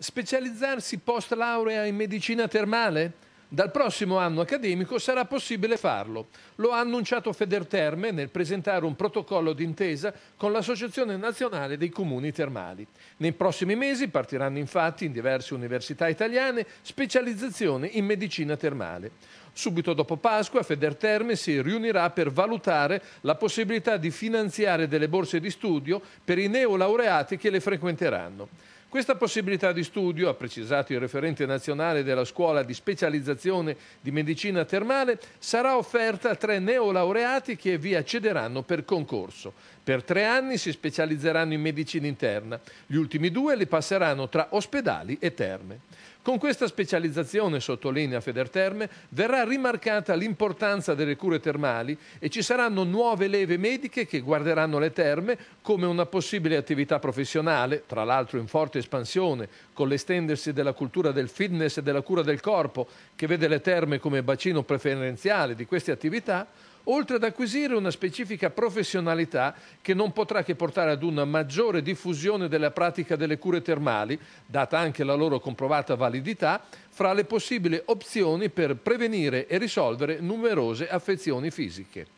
Specializzarsi post laurea in medicina termale? Dal prossimo anno accademico sarà possibile farlo. Lo ha annunciato Federterme nel presentare un protocollo d'intesa con l'Associazione Nazionale dei Comuni Termali. Nei prossimi mesi partiranno infatti in diverse università italiane specializzazioni in medicina termale. Subito dopo Pasqua Federterme si riunirà per valutare la possibilità di finanziare delle borse di studio per i neolaureati che le frequenteranno. Questa possibilità di studio, ha precisato il referente nazionale della scuola di specializzazione di medicina termale, sarà offerta a tre neolaureati che vi accederanno per concorso. Per tre anni si specializzeranno in medicina interna, gli ultimi due li passeranno tra ospedali e terme. Con questa specializzazione, sottolinea Federterme, verrà rimarcata l'importanza delle cure termali e ci saranno nuove leve mediche che guarderanno le terme come una possibile attività professionale, tra l'altro in forte espansione, con l'estendersi della cultura del fitness e della cura del corpo, che vede le terme come bacino preferenziale di queste attività, oltre ad acquisire una specifica professionalità che non potrà che portare ad una maggiore diffusione della pratica delle cure termali, data anche la loro comprovata validità, fra le possibili opzioni per prevenire e risolvere numerose affezioni fisiche.